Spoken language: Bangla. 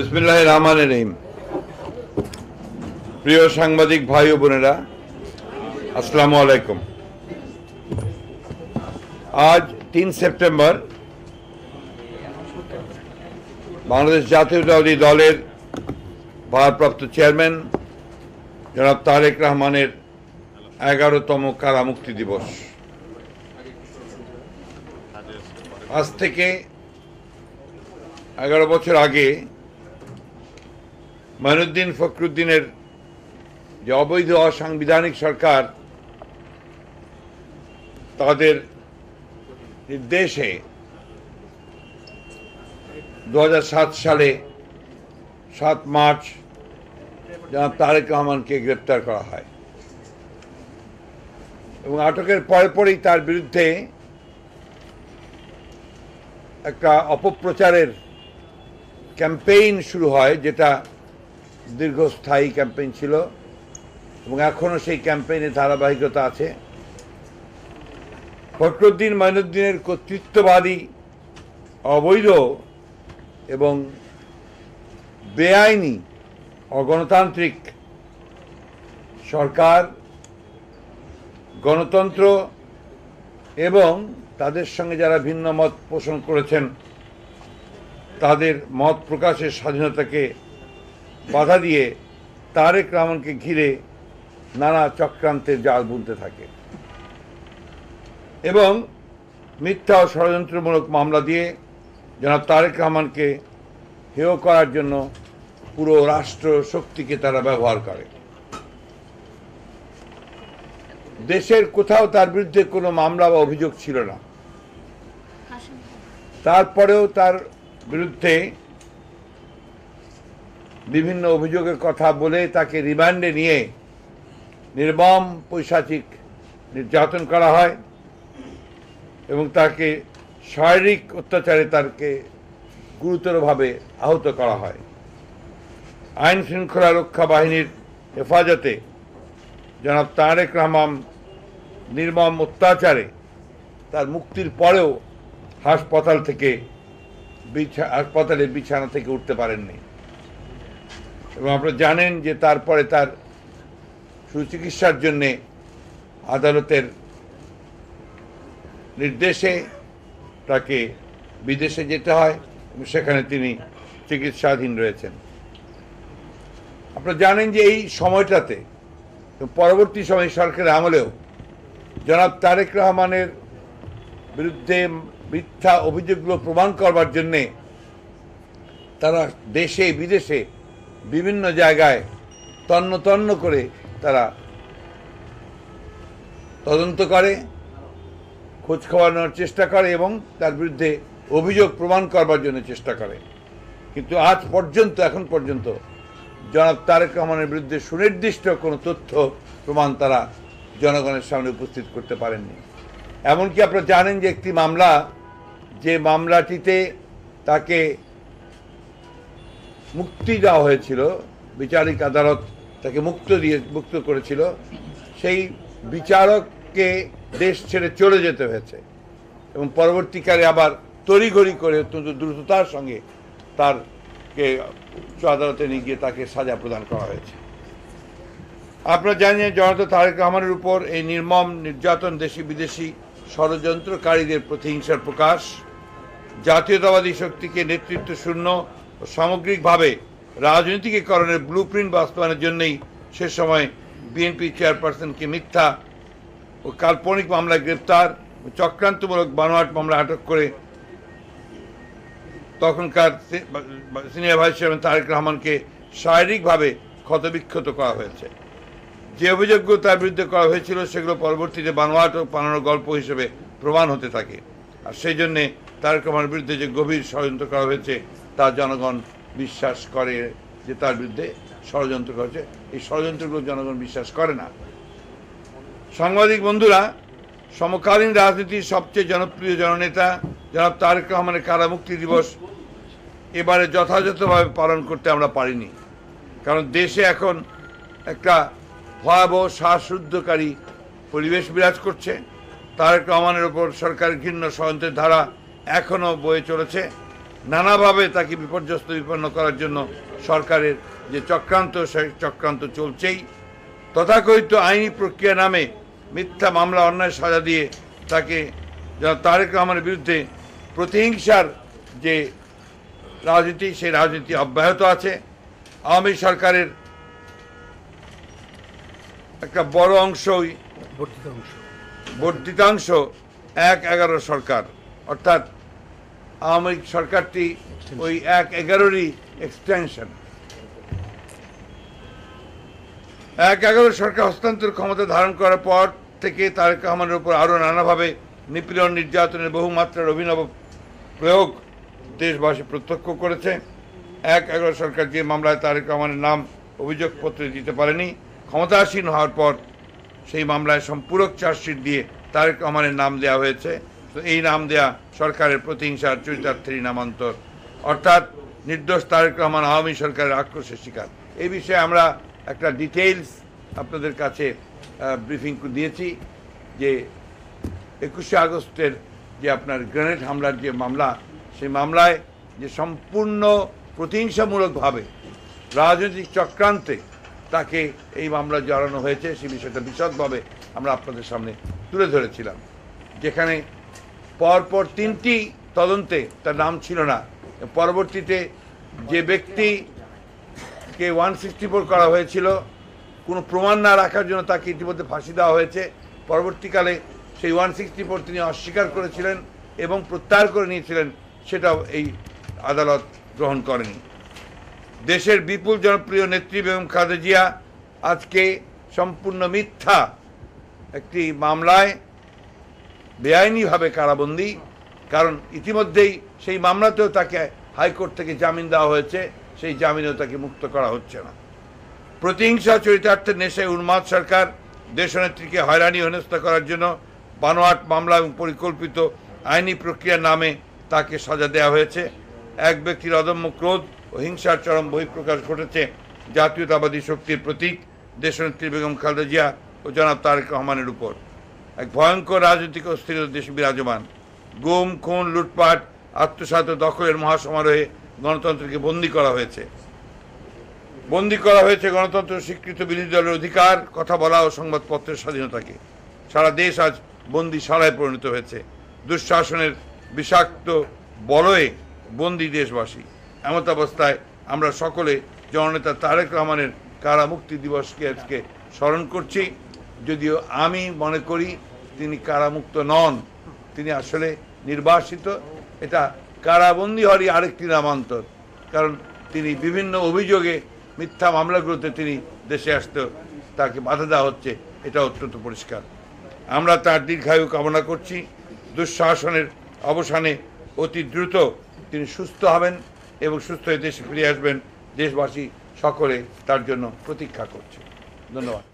বিসমিল্লাহ রহমান রহিম প্রিয় সাংবাদিক ভাই ও বোনেরা আসসালামু আলাইকুম আজ তিন সেপ্টেম্বর বাংলাদেশ জাতীয়তাবাদী দলের ভারপ্রাপ্ত চেয়ারম্যান জনাব তারেক রহমানের এগারোতম কারামুক্তি দিবস আজ থেকে এগারো বছর আগে মহিনুদ্দিন ফখরুদ্দিনের যে অবৈধ অসাংবিধানিক সরকার তাদের নির্দেশে দু সালে সাত মার্চ জনাব তারেক রহমানকে গ্রেপ্তার করা হয় এবং আটকের পরেই তার বিরুদ্ধে একটা অপপ্রচারের ক্যাম্পেইন শুরু হয় যেটা দীর্ঘস্থায়ী ক্যাম্পেইন ছিল এবং এখনও সেই ক্যাম্পেইনে ধারাবাহিকতা আছে ফখরুদ্দিন মাইনুদ্দিনের কর্তৃত্ববাদী অবৈধ এবং বেআইনি অগণতান্ত্রিক সরকার গণতন্ত্র এবং তাদের সঙ্গে যারা ভিন্ন মত পোষণ করেছেন তাদের মত প্রকাশের স্বাধীনতাকে বাধা দিয়ে তারেক রহমানকে ঘিরে নানা চক্রান্তের জাল বুনতে থাকে এবং মিথ্যা ও ষড়যন্ত্রমূলক মামলা দিয়ে যেন তারেক রহমানকে হেয় করার জন্য পুরো রাষ্ট্র শক্তিকে তারা ব্যবহার করে দেশের কোথাও তার বিরুদ্ধে কোনো মামলা বা অভিযোগ ছিল না তারপরেও তার বিরুদ্ধে বিভিন্ন অভিযোগের কথা বলে তাকে রিমান্ডে নিয়ে নির্মম পৈশাচিক নির্যাতন করা হয় এবং তাকে শারীরিক অত্যাচারে তাকে গুরুতরভাবে আহত করা হয় আইন শৃঙ্খলা রক্ষা বাহিনীর হেফাজতে জনাব তারেক রহমান নির্মম অত্যাচারে তার মুক্তির পরেও হাসপাতাল থেকে বিছা হাসপাতালের বিছানা থেকে উঠতে পারেননি এবং আপনারা জানেন যে তারপরে তার সুচিকিৎসার জন্যে আদালতের নির্দেশে তাকে বিদেশে যেতে হয় সেখানে তিনি চিকিৎসাধীন রয়েছেন আপনারা জানেন যে এই সময়টাতে পরবর্তী সময় সরকারের আমলেও জনাব তারেক রহমানের বিরুদ্ধে মিথ্যা অভিযোগগুলো প্রমাণ করবার জন্যে তারা দেশে বিদেশে বিভিন্ন জায়গায় তন্ন তন্ন করে তারা তদন্ত করে খোঁজ খাওয়ানোর চেষ্টা করে এবং তার বিরুদ্ধে অভিযোগ প্রমাণ করবার জন্য চেষ্টা করে কিন্তু আজ পর্যন্ত এখন পর্যন্ত জনাব তারেক রহমানের বিরুদ্ধে সুনির্দিষ্ট কোনো তথ্য প্রমাণ তারা জনগণের সামনে উপস্থিত করতে পারেননি এমনকি আপনারা জানেন যে একটি মামলা যে মামলাটিতে তাকে মুক্তি দেওয়া হয়েছিল বিচারিক আদালত তাকে মুক্ত দিয়ে মুক্ত করেছিল সেই বিচারককে দেশ ছেড়ে চলে যেতে হয়েছে এবং পরবর্তীকালে আবার তড়িঘড়ি করে অত্যন্ত দ্রুততার সঙ্গে তারকে উচ্চ আদালতে নিয়ে গিয়ে তাকে সাজা প্রদান করা হয়েছে আপনারা জানিয়ে জনতা তারেক রহমানের উপর এই নির্মম নির্যাতন দেশি বিদেশি ষড়যন্ত্রকারীদের প্রতিহিংসার প্রকাশ জাতীয়তাবাদী শক্তিকে নেতৃত্ব শূন্য সামগ্রিকভাবে রাজনৈতিকীকরণের ব্লু প্রিন্ট বাস্তবায়নের জন্যই সে সময় বিএনপি চেয়ারপারসনকে মিথ্যা ও কাল্পনিক মামলায় গ্রেপ্তার চক্রান্তমূলক বানোয়াট মামলা আটক করে তখনকার সিনিয়র ভাইস চেয়ারম্যান তারেক রহমানকে শারীরিকভাবে ক্ষতবিক্ষত করা হয়েছে যে অভিযোগগুলো তার বিরুদ্ধে করা হয়েছিল সেগুলো পরবর্তীতে বানোয়াট ও পানানোর গল্প হিসেবে প্রমাণ হতে থাকে আর সেই জন্যে তারেক রহমানের বিরুদ্ধে যে গভীর ষড়যন্ত্র করা হয়েছে তার জনগণ বিশ্বাস করে যে তার বিরুদ্ধে ষড়যন্ত্র করেছে এই ষড়যন্ত্রগুলো জনগণ বিশ্বাস করে না সাংবাদিক বন্ধুরা সমকালীন রাজনীতির সবচেয়ে জনপ্রিয় জননেতা জনাব তারেক রহমানের কারামুক্তি দিবস এবারে যথাযথভাবে পালন করতে আমরা পারিনি কারণ দেশে এখন একটা ভয়াবহ শ্বাসরুদ্ধকারী পরিবেশ বিরাজ করছে তারেক রহমানের ওপর সরকারের ঘৃণ্য ষড়যন্ত্রের ধারা এখনও বয়ে চলেছে নানাভাবে তাকে বিপর্যস্ত বিপন্ন করার জন্য সরকারের যে চক্রান্ত সেই চক্রান্ত চলছেই তথাকথিত আইনি প্রক্রিয়া নামে মিথ্যা মামলা অন্যায় সাজা দিয়ে তাকে তারেক রহমানের বিরুদ্ধে প্রতিহিংসার যে রাজনীতি সেই রাজনীতি অব্যাহত আছে আওয়ামী সরকারের একটা বড় অংশই বর্ধিতাংশ বর্ধিতাংশ এক এগারো সরকার অর্থাৎ আওয়ামী লীগ সরকারটি ওই এক এগারোরই এক্সটেনশন এক এগারো সরকার হস্তান্তর ক্ষমতা ধারণ করার পর থেকে তারেক রহমানের উপর আরও নানাভাবে নিপীড়ন নির্যাতনের বহুমাত্রার অভিনব প্রয়োগ দেশবাসী প্রত্যক্ষ করেছে এক এগারো সরকার যে মামলায় তারেক রহমানের নাম অভিযোগপত্রে দিতে পারেনি ক্ষমতাসীন হওয়ার পর সেই মামলায় সম্পূরক চার্জশিট দিয়ে তারেক রহমানের নাম দেওয়া হয়েছে তো এই নাম দেয়া সরকারের প্রতিহিংসার চরিতার্থী নামান্তর অর্থাৎ নির্দোষ তারেক রহমান আওয়ামী সরকারের আক্রোশের শিকার এই বিষয়ে আমরা একটা ডিটেইলস আপনাদের কাছে ব্রিফিং দিয়েছি যে একুশে আগস্টের যে আপনার গ্রেনেড হামলার যে মামলা সেই মামলায় যে সম্পূর্ণ প্রতিহিংসামূলকভাবে রাজনৈতিক চক্রান্তে তাকে এই মামলা জড়ানো হয়েছে সেই বিষয়টা বিশদভাবে আমরা আপনাদের সামনে তুলে ধরেছিলাম যেখানে পরপর তিনটি তদন্তে তার নাম ছিল না পরবর্তীতে যে ব্যক্তিকে ওয়ান সিক্সটি ফোর করা হয়েছিল কোনো প্রমাণ না রাখার জন্য তাকে ইতিমধ্যে ফাঁসি দেওয়া হয়েছে পরবর্তীকালে সেই ওয়ান সিক্সটি ফোর তিনি অস্বীকার করেছিলেন এবং প্রত্যাহার করে নিয়েছিলেন সেটাও এই আদালত গ্রহণ করেনি দেশের বিপুল জনপ্রিয় নেত্রী বেগম খাদেজিয়া আজকে সম্পূর্ণ মিথ্যা একটি মামলায় বেআইনিভাবে কারাবন্দি কারণ ইতিমধ্যেই সেই মামলাতেও তাকে হাইকোর্ট থেকে জামিন দেওয়া হয়েছে সেই জামিনেও তাকে মুক্ত করা হচ্ছে না প্রতিহিংসা চরিতার্থের নেশায় উন্মাদ সরকার দেশনেত্রীকে হয়রানি হেনস্থা করার জন্য বানোয়াট মামলা এবং পরিকল্পিত আইনি প্রক্রিয়ার নামে তাকে সাজা দেওয়া হয়েছে এক ব্যক্তির অদম্য ক্রোধ ও হিংসার চরম বহিঃপ্রকাশ ঘটেছে জাতীয়তাবাদী শক্তির প্রতীক দেশনেত্রী বেগম খালেদা জিয়া ও জনাব তারেক রহমানের উপর এক ভয়ঙ্কর রাজনৈতিক অস্থিরতা দেশে বিরাজমান গুম খুন লুটপাট আত্মসাত দখলের মহাসমারোহে গণতন্ত্রকে বন্দি করা হয়েছে বন্দি করা হয়েছে গণতন্ত্র স্বীকৃত বিরোধী দলের অধিকার কথা বলা ও সংবাদপত্রের স্বাধীনতাকে সারা দেশ আজ বন্দি সারায় পরিণত হয়েছে দুঃশাসনের বিষাক্ত বলয়ে বন্দি দেশবাসী এমত অবস্থায় আমরা সকলে জননেতা তারেক রহমানের কারামুক্তি দিবসকে আজকে স্মরণ করছি যদিও আমি মনে করি তিনি কারামুক্ত নন তিনি আসলে নির্বাসিত এটা কারাবন্দী হওয়ারই আরেকটি নামান্তর কারণ তিনি বিভিন্ন অভিযোগে মিথ্যা মামলাগুলোতে তিনি দেশে আসতে তাকে বাধা দেওয়া হচ্ছে এটা অত্যন্ত পরিষ্কার আমরা তার দীর্ঘায়ু কামনা করছি দুঃশাসনের অবসানে অতি দ্রুত তিনি সুস্থ হবেন এবং সুস্থ হয়ে দেশে ফিরে আসবেন দেশবাসী সকলে তার জন্য প্রতীক্ষা করছে ধন্যবাদ